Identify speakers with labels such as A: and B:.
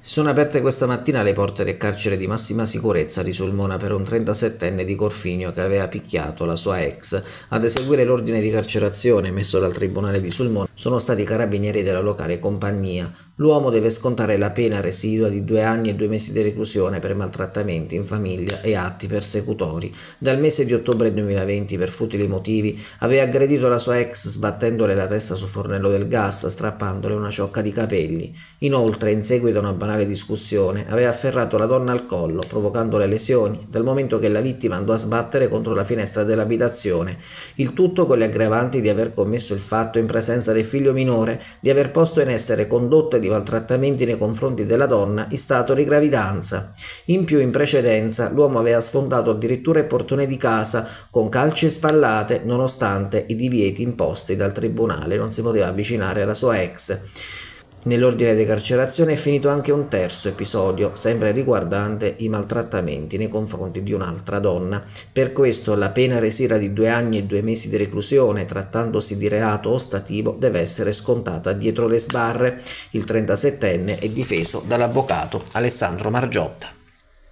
A: Si sono aperte questa mattina le porte del carcere di massima sicurezza di Sulmona per un 37enne di Corfinio che aveva picchiato la sua ex. Ad eseguire l'ordine di carcerazione emesso dal tribunale di Sulmona sono stati i carabinieri della locale compagnia. L'uomo deve scontare la pena residua di due anni e due mesi di reclusione per maltrattamenti in famiglia e atti persecutori. Dal mese di ottobre 2020, per futili motivi, aveva aggredito la sua ex sbattendole la testa sul fornello del gas, strappandole una ciocca di capelli. Inoltre, in seguito a una banale discussione, aveva afferrato la donna al collo, provocando le lesioni, dal momento che la vittima andò a sbattere contro la finestra dell'abitazione, il tutto con le aggravanti di aver commesso il fatto in presenza del figlio minore, di aver posto in essere condotte di maltrattamenti nei confronti della donna in stato di gravidanza. In più, in precedenza, l'uomo aveva sfondato addirittura il portone di casa con calci e spallate, nonostante i divieti imposti dal tribunale, non si poteva avvicinare alla sua ex. Nell'ordine di carcerazione è finito anche un terzo episodio, sempre riguardante i maltrattamenti nei confronti di un'altra donna. Per questo la pena resira di due anni e due mesi di reclusione, trattandosi di reato ostativo, deve essere scontata dietro le sbarre. Il 37enne è difeso dall'avvocato Alessandro Margiotta.